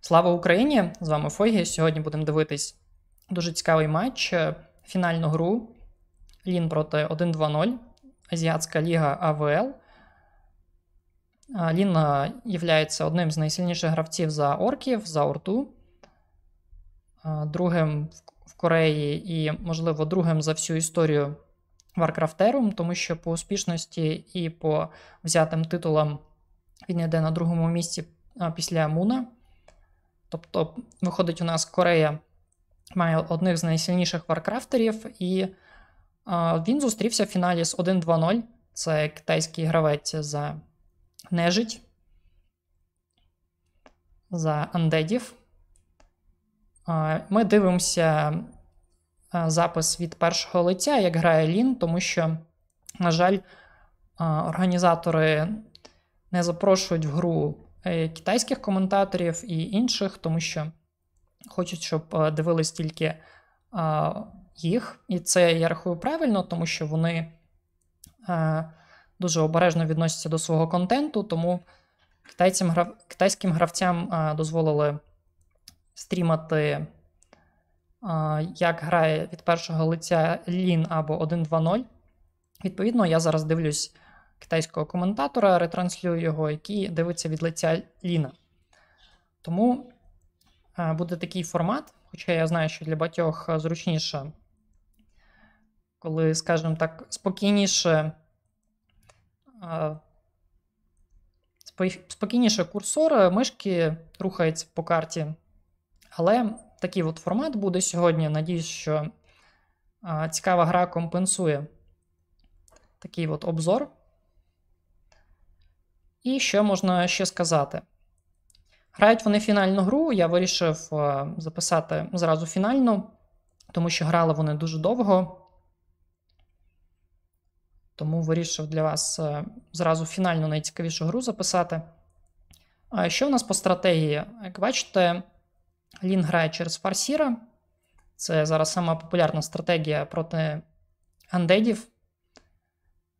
Слава Україні! З вами Фогі. Сьогодні будемо дивитись дуже цікавий матч, е, фінальну гру Лін проти 1-2-0, Азіатська ліга АВЛ. Е, Лін е, є одним з найсильніших гравців за орків, за Орту, другим в Кореї і, можливо, другим за всю історію Варкрафтерум, тому що по успішності і по взятим титулам він йде на другому місці після Муна. Тобто, виходить, у нас Корея має одних з найсильніших варкрафтерів, і е, він зустрівся в фіналі з 1-2-0. Це китайський гравець за нежить, за андедів. Е, ми дивимося е, запис від першого лиця, як грає Лін, тому що, на жаль, організатори не запрошують в гру Е, китайських коментаторів і інших, тому що хочуть, щоб е, дивились тільки е, їх. І це я рахую правильно, тому що вони дуже обережно відносяться до свого контенту, тому китайцям, китайським гравцям дозволили стрімати. Як грає від першого лиця Лін або 1 2 Відповідно, я зараз дивлюсь китайського коментатора, ретранслюю його, який дивиться від лиця Ліна. Тому е, буде такий формат, хоча я знаю, що для батьох зручніше, коли, скажімо так, спокійніше. Е, спокійніше курсор е, мишки рухається по карті. Але такий от формат буде сьогодні. Надіюсь, що цікава гра компенсує такий от обзор. І що можна ще сказати? Грають вони фінальну гру, я вирішив е, записати зразу фінальну, тому що грали вони дуже довго. Тому вирішив для вас е, зразу фінальну найцікавішу гру записати. А що в нас по стратегії? Як бачите, Лін грає через фарсіра. Це зараз сама популярна стратегія проти андедів.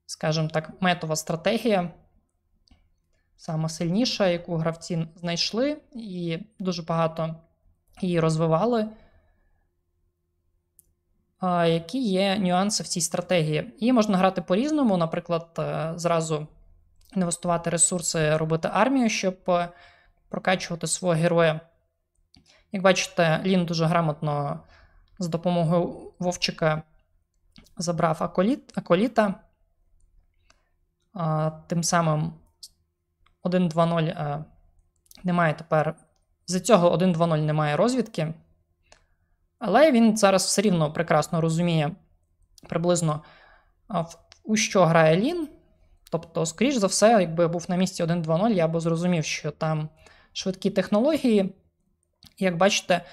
Скажімо так, метова стратегія сама сильніша, яку гравці знайшли, і дуже багато її розвивали. Які є нюанси в цій стратегії? Її можна грати по-різному, наприклад, е, зразу інвестувати ресурси, робити армію, щоб е, прокачувати свого героя. Як бачите, Лін дуже грамотно з допомогою Вовчика забрав Аколіт, Аколіта, тим самим 1.2.0 е, немає тепер. З цього 1.2.0 немає розвідки, але він зараз все рівно прекрасно розуміє приблизно, у що грає Лін. Тобто, скоріш за все, якби я був на місці 1.2.0, я би зрозумів, що там швидкі технології. Як бачите,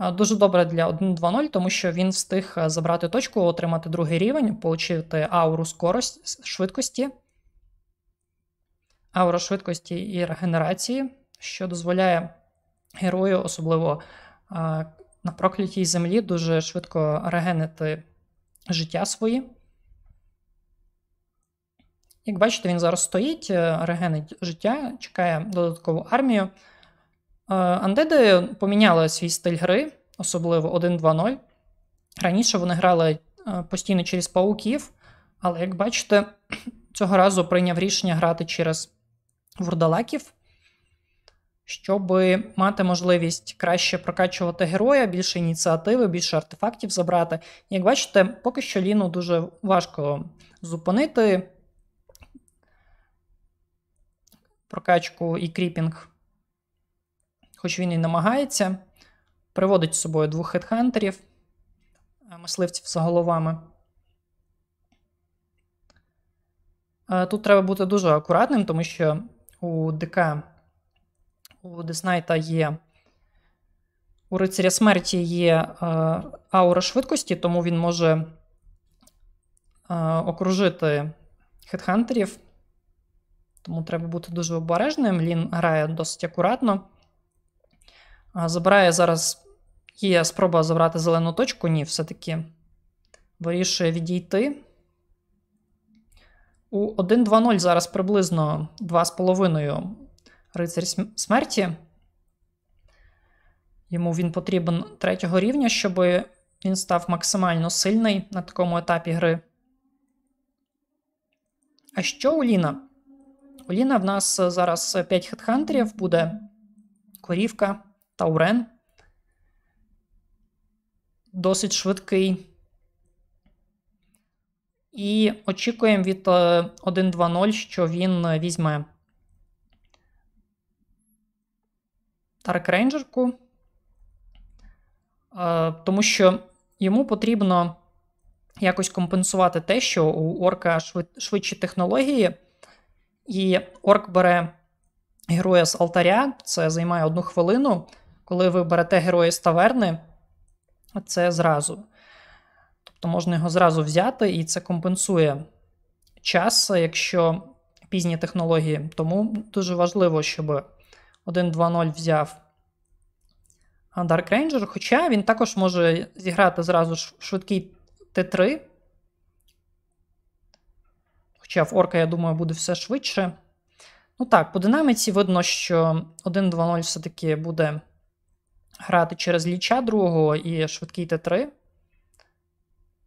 е, дуже добре для 1.2.0, тому що він встиг е, забрати точку, отримати другий рівень, отримати ауру скорості швидкості. Аура швидкості і регенерації, що дозволяє герою, особливо на проклятій землі, дуже швидко регенити життя свої. Як бачите, він зараз стоїть, е, регенить життя, чекає додаткову армію. Е, андеди поміняли свій стиль гри, особливо 1-2-0. Раніше вони грали е, постійно через пауків, але як бачите, цього разу прийняв рішення грати через вурдалаків, щоб мати можливість краще прокачувати героя, більше ініціативи, більше артефактів забрати. Як бачите, поки що Ліну дуже важко зупинити прокачку і кріпінг, хоч він і намагається, приводить з собою двох хедхантерів, е, мисливців за головами. Е, тут треба бути дуже акуратним, тому що у ДК у Деснайта є. У рицаря смерті є е, аура швидкості, тому він може е, окружити хедхантерів. Тому треба бути дуже обережним. Лін грає досить акуратно. Забирає зараз є спроба забрати зелену точку, ні, все-таки вирішує відійти. У 1-2-0 зараз приблизно 2,5 рицарь смерті. Йому він потрібен третього рівня, щоб він став максимально сильний на такому етапі гри. А що Уліна? Уліна в нас зараз 5 хедхантерів буде корівка Таурен. Досить швидкий і очікуємо від 1 е, 2 що він е, візьме Тарк Рейнджерку, е, тому що йому потрібно якось компенсувати те, що у орка швидші технології, і орк бере героя з алтаря, це займає одну хвилину. Коли ви берете героя з таверни, це зразу то тобто можна його зразу взяти, і це компенсує час, якщо пізні технології. Тому дуже важливо, щоб 1.2.0 взяв Dark Ranger, хоча він також може зіграти зразу швидкий Т3. Хоча в Орка, я думаю, буде все швидше. Ну так, по динаміці видно, що 1.2.0 все-таки буде грати через ліча другого і швидкий Т3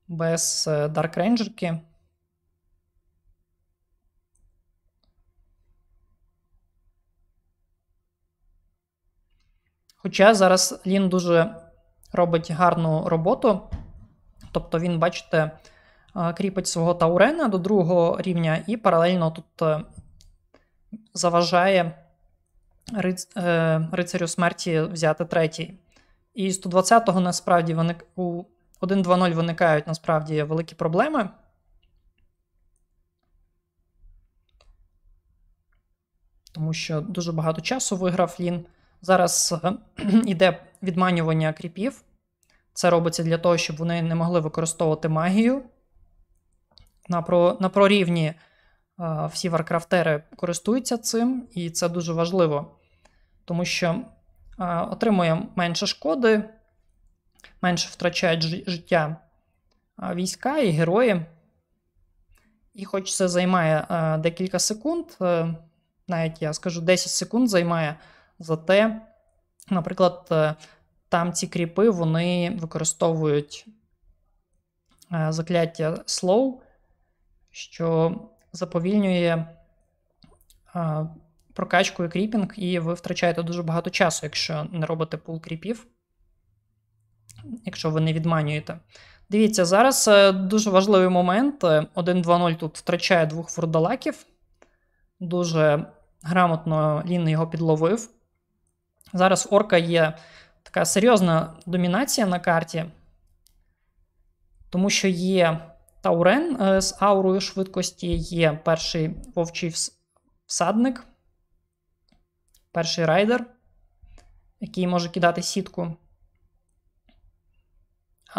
без е, Dark Ranger. Хоча зараз Лін дуже робить гарну роботу. Тобто він, бачите, е, кріпить свого Таурена до другого рівня і паралельно тут е, заважає риць, рицарю смерті взяти третій. І 120-го насправді вони у 1-2-0 виникають насправді великі проблеми. Тому що дуже багато часу виграв лін. Зараз е, іде відманювання кріпів. Це робиться для того, щоб вони не могли використовувати магію. На про, на прорівні е, всі варкрафтери користуються цим, і це дуже важливо, тому що е, отримує менше шкоди, менше втрачають життя війська і герої. І, хоч це займає е, декілька секунд, е, навіть я скажу 10 секунд займає, зате, наприклад, е, там ці кріпи вони використовують закляття slow, що заповільнює прокачку і кріпінг, і ви втрачаєте дуже багато часу, якщо не робите пул кріпів якщо ви не відманюєте. Дивіться, зараз е, дуже важливий момент. 1-2-0 е, тут втрачає двох фурдалаків. Дуже грамотно Лін його підловив. Зараз орка є така серйозна домінація на карті, тому що є Таурен е, з аурою швидкості, є перший вовчий всадник, перший райдер, який може кидати сітку.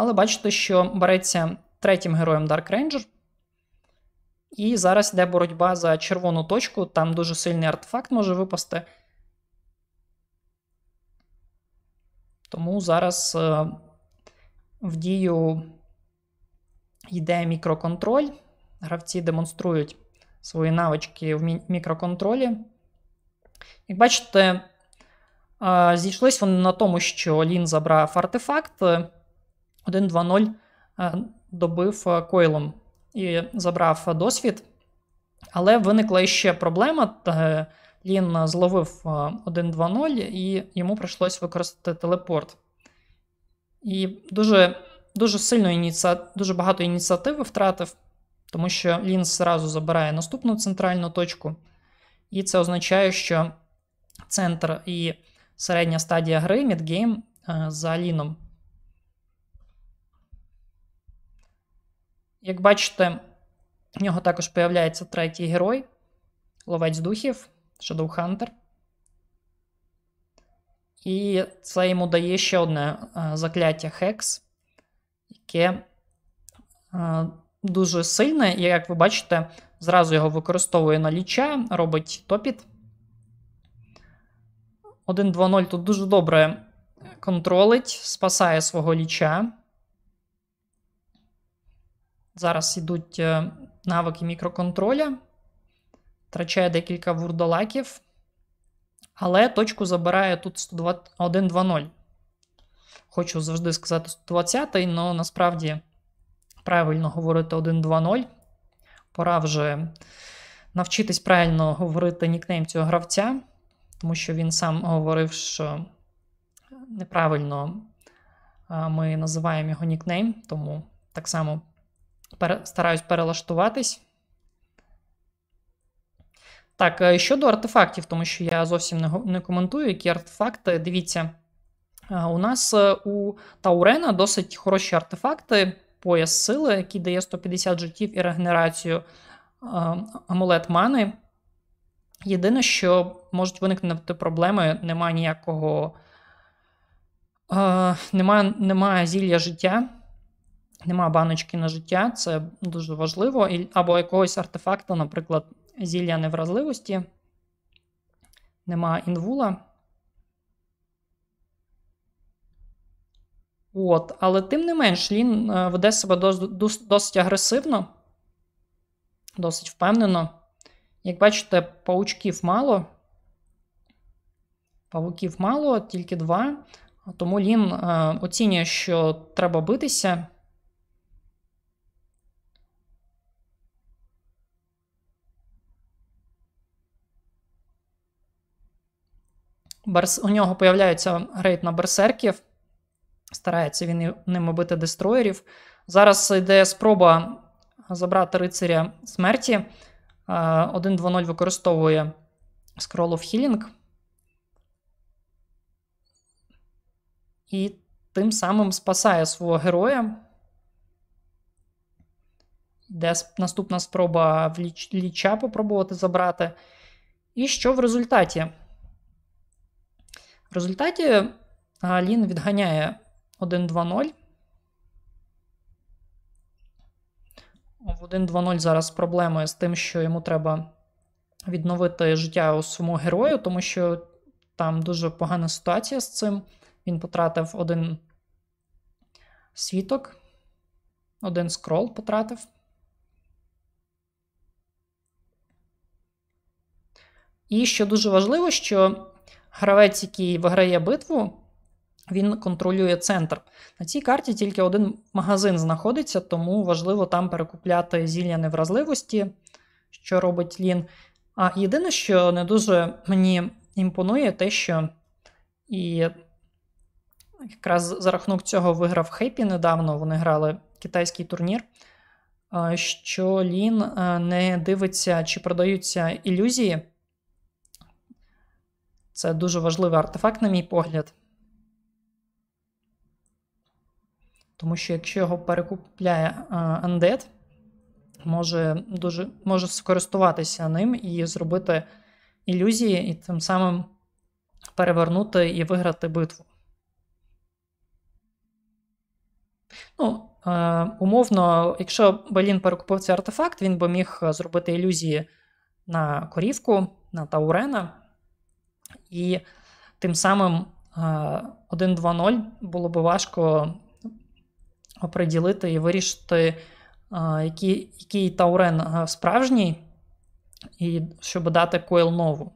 Але бачите, що береться третім героєм Dark Ranger. І зараз йде боротьба за червону точку, там дуже сильний артефакт може випасти. Тому зараз е, в дію йде мікроконтроль. Гравці демонструють свої навички в мікроконтролі. Як бачите, е, зійшлись вони на тому, що Лін забрав артефакт. 1-2-0 е, добив е, койлом і забрав досвід. Але виникла ще проблема. Е, Лін зловив 1-2-0, і йому прийшлось використати телепорт. І дуже дуже сильно ініці... дуже багато ініціативи втратив, тому що Лін зразу забирає наступну центральну точку. І це означає, що центр і середня стадія гри, мідгейм за Ліном. Як бачите, в нього також появляється третій герой, ловець духів, Shadowhunter. І це йому дає ще одне е, закляття Хекс, яке е, дуже сильне, і, як ви бачите, зразу його використовує на ліча, робить топіт. 1-2-0 тут дуже добре контролить, спасає свого ліча. Зараз йдуть е, навики мікроконтроля, втрачає декілька вурдолаків, але точку забирає тут 1.2.0. Хочу завжди сказати 120 але насправді правильно говорити 1.2.0. Пора вже навчитись правильно говорити нікнейм цього гравця, тому що він сам говорив, що неправильно ми називаємо його нікнейм, тому так само стараюсь перелаштуватись. Так, е, щодо артефактів, тому що я зовсім не коментую, які артефакти. Дивіться, е, у нас е, у Таурена досить хороші артефакти, пояс сили, який дає 150 життів і регенерацію амулет мани. Єдине, що можуть виникнути проблеми, немає ніякого, немає, немає зілля життя. Нема баночки на життя, це дуже важливо. Або якогось артефакту, наприклад, зілля невразливості. Нема інвула. От, Але тим не менш, Лін е, веде себе досить агресивно, досить впевнено. Як бачите, паучків мало. Павуків мало, тільки два. Тому Лін е, оцінює, що треба битися. Берс... У нього появляється рейд на берсерків. Старається він ним бити дестроєрів. Зараз йде спроба забрати рицаря смерті. 1-2-0 е, використовує Scroll of Healing. І тим самим спасає свого героя. Де наступна спроба в ліч... ліча попробувати забрати. І що в результаті? В результаті Лін відганяє 1-2-0. В 1-2-0 зараз проблеми з тим, що йому треба відновити життя у своєму герою, тому що там дуже погана ситуація з цим. Він потратив один світок, один скрол потратив. І що дуже важливо, що гравець, який виграє битву, він контролює центр. На цій карті тільки один магазин знаходиться, тому важливо там перекупляти зілля невразливості, що робить Лін. А єдине, що не дуже мені імпонує, те, що і якраз за рахунок цього виграв Хейпі недавно. Вони грали китайський турнір. Що Лін е, не дивиться, чи продаються ілюзії. Це дуже важливий артефакт, на мій погляд. Тому що якщо його перекупляє е, Undead, може дуже, може скористуватися ним і зробити ілюзії, і тим самим перевернути і виграти битву. Ну, е, умовно, якщо Белін перекупив цей артефакт, він би міг е, зробити ілюзії на корівку, на Таурена. І тим самим 1-2-0 е, було би важко оприділити і вирішити, е, який який Таурен е, справжній, і щоб дати Койл нову,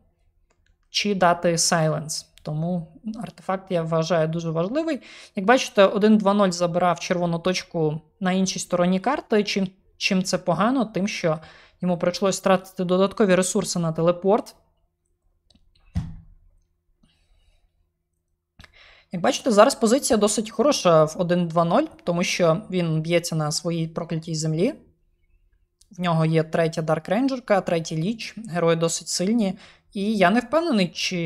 чи дати Silence. Тому артефакт, я вважаю, дуже важливий. Як бачите, 1-2-0 забирав червону точку на іншій стороні карти. Чим чим це погано, тим, що йому прийшлося втратити додаткові ресурси на телепорт. Як бачите, зараз позиція досить хороша в 1-2-0, тому що він б'ється на своїй проклятій землі. В нього є третя Дарк Рейнджерка, третій ліч, герої досить сильні. І я не впевнений, чи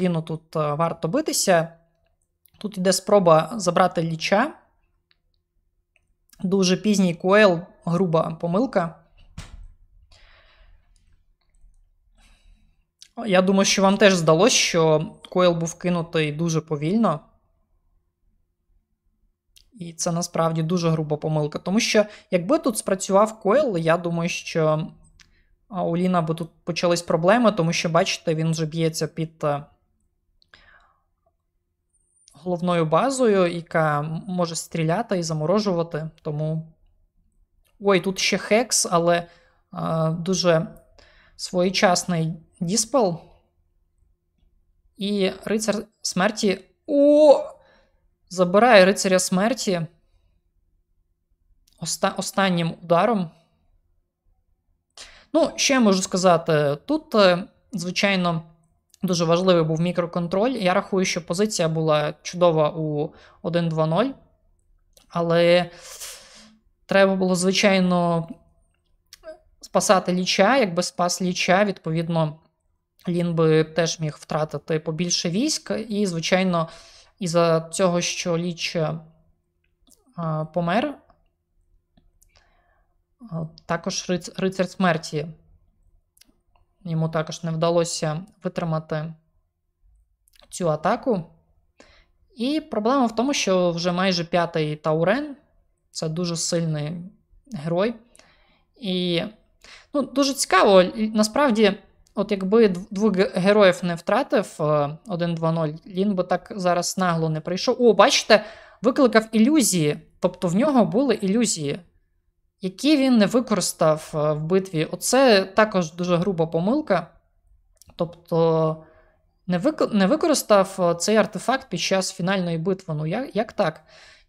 Ліну тут е, варто битися. Тут йде спроба забрати ліча. Дуже пізній коел, груба помилка. Я думаю, що вам теж здалося, що койл був кинутий дуже повільно. І це насправді дуже груба помилка. Тому що, якби тут спрацював койл, я думаю, що у Ліна би тут почались проблеми, тому що, бачите, він вже б'ється під е, головною базою, яка може стріляти і заморожувати. Тому. Ой, тут ще хекс, але а, е, дуже своєчасний діспел. І рицар смерті. О! Забирає рицаря смерті. Оста останнім ударом. Ну, ще я можу сказати, тут, е, звичайно, дуже важливий був мікроконтроль. Я рахую, що позиція була чудова у 1-2-0. Але треба було, звичайно, спасати ліча. Якби спас ліча, відповідно, Лін би теж міг втратити побільше військ. І, звичайно із за цього, що ліч е, помер, е, також рицар смерті. Йому також не вдалося витримати цю атаку. І проблема в тому, що вже майже п'ятий Таурен це дуже сильний герой. І ну, дуже цікаво, насправді. От якби двох героїв не втратив 1-2-0, е, він би так зараз нагло не прийшов. О, бачите, викликав ілюзії. Тобто в нього були ілюзії, які він не використав е, в битві. Оце також дуже груба помилка. Тобто не використав е, цей артефакт під час фінальної битви. Ну, як як так?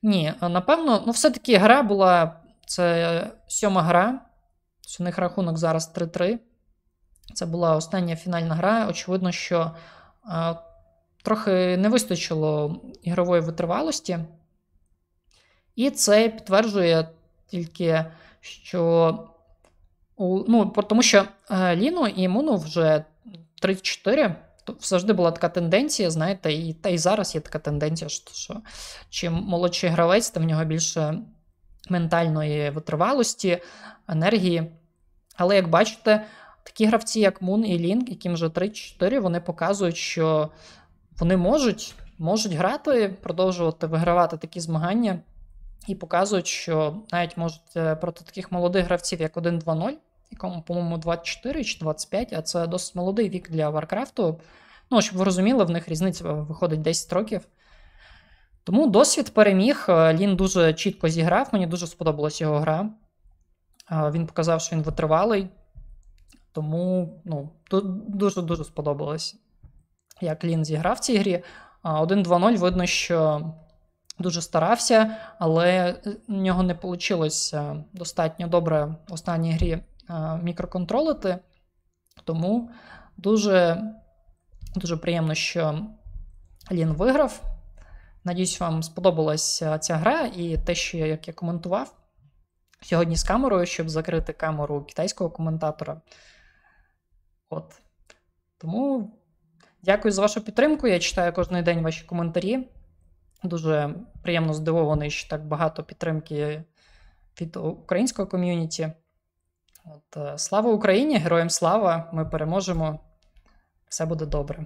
Ні, напевно, ну все-таки гра була це сьома гра. У них рахунок зараз 3-3. Це була остання фінальна гра. Очевидно, що е, трохи не вистачило ігрової витривалості, і це підтверджує тільки, що ну, тому що е, Ліну і Муну вже 34. Завжди була така тенденція, знаєте, і та і зараз є така тенденція, що, що чим молодший гравець, то в нього більше ментальної витривалості, енергії. Але як бачите, такі гравці, як Мун і Лінк, яким вже 3-4, вони показують, що вони можуть можуть грати, продовжувати вигравати такі змагання, і показують, що навіть можуть е, проти таких молодих гравців, як 1-2-0, якому, по-моєму, 24 чи 25, а це досить молодий вік для Варкрафту. Ну, щоб ви розуміли, в них різниця виходить 10 років. Тому досвід переміг. Е, Лін дуже чітко зіграв. Мені дуже сподобалась його гра. Е, він показав, що він витривалий. Тому ну, дуже-дуже сподобалось, як Лін зіграв в цій грі. 1-2-0 видно, що дуже старався, але в е, нього не вийшло достатньо добре в останній грі е, мікроконтролити. Тому дуже дуже приємно, що Лін виграв. Надіюсь, вам сподобалася е, ця гра і те, що я, як я коментував сьогодні з камерою, щоб закрити камеру китайського коментатора. От. Тому дякую за вашу підтримку. Я читаю кожен день ваші коментарі. Дуже приємно здивований, що так багато підтримки від українського ком'юніті. От, е, Слава Україні! Героям слава! Ми переможемо! Все буде добре.